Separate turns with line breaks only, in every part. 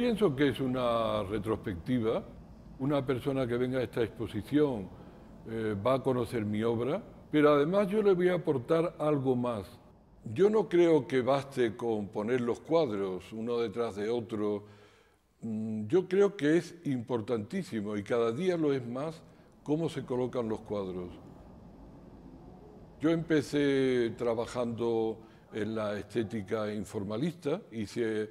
Pienso que es una retrospectiva. Una persona que venga a esta exposición eh, va a conocer mi obra, pero además yo le voy a aportar algo más. Yo no creo que baste con poner los cuadros uno detrás de otro. Mm, yo creo que es importantísimo y cada día lo es más cómo se colocan los cuadros. Yo empecé trabajando en la estética informalista, hice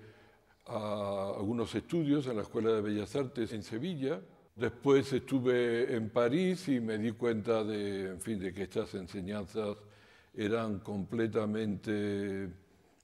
a algunos estudios en la Escuela de Bellas Artes en Sevilla. Después estuve en París y me di cuenta de, en fin, de que estas enseñanzas eran completamente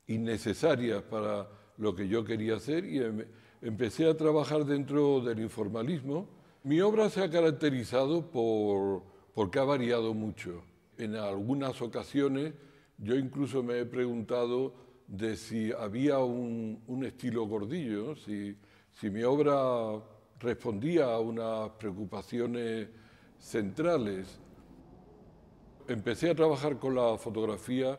innecesarias para lo que yo quería hacer y em, empecé a trabajar dentro del informalismo. Mi obra se ha caracterizado por, porque ha variado mucho. En algunas ocasiones yo incluso me he preguntado de si había un, estilo gordillo, si, si, mi obra respondía a unas preocupaciones centrales. Empecé a trabajar con la fotografía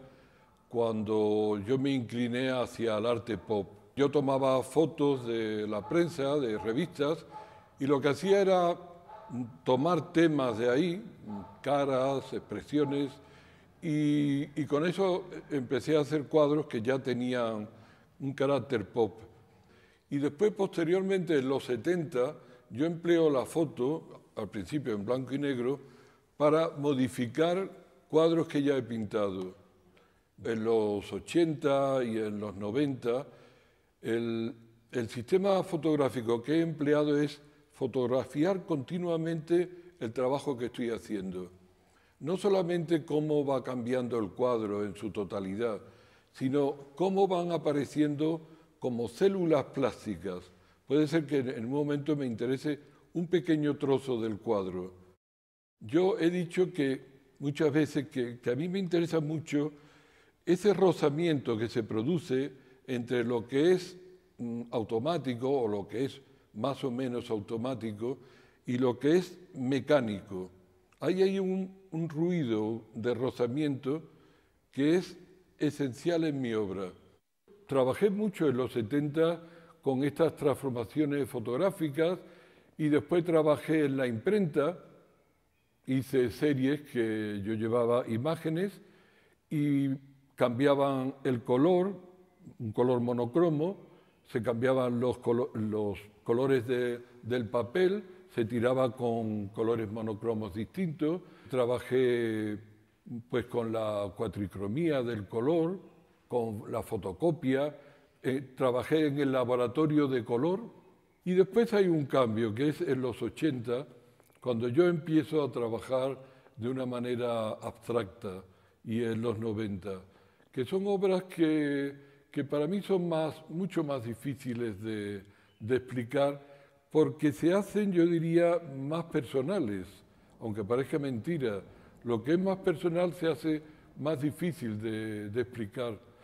cuando yo me incliné hacia el arte pop. Yo tomaba fotos de la prensa, de revistas, y lo que hacía era tomar temas de ahí, caras, expresiones, y, con eso eh, empecé a hacer cuadros que ya tenían un carácter pop. Y después, posteriormente, en los 70, yo empleo la foto, al principio en blanco y negro, para modificar cuadros que ya he pintado. En los 80 y en los 90, el sistema fotográfico que he empleado es fotografiar continuamente el trabajo que estoy haciendo no solamente cómo va cambiando el cuadro en su totalidad, sino cómo van apareciendo como células plásticas. Puede ser que en un momento me interese un pequeño trozo del cuadro. Yo he dicho que muchas veces que, a mí me interesa mucho ese rozamiento que se produce entre lo que es mm, automático o lo que es más o menos automático y lo que es mecánico ahí hay un, ruido de rozamiento que es esencial en mi obra. Trabajé mucho en los 70 con estas transformaciones fotográficas y después trabajé en la imprenta, hice series que yo llevaba imágenes y cambiaban el color, un color monocromo, se cambiaban los, colores del papel se tiraba con colores monocromos distintos. Trabajé pues, con la cuatricromía del color, con la fotocopia, eh, trabajé en el laboratorio de color y después hay un cambio que es en los 80, cuando yo empiezo a trabajar de una manera abstracta y en los 90, que son obras que, para mí son mucho más difíciles de explicar porque se hacen, yo diría, más personales, aunque parezca mentira. Lo que es más personal se hace más difícil de, explicar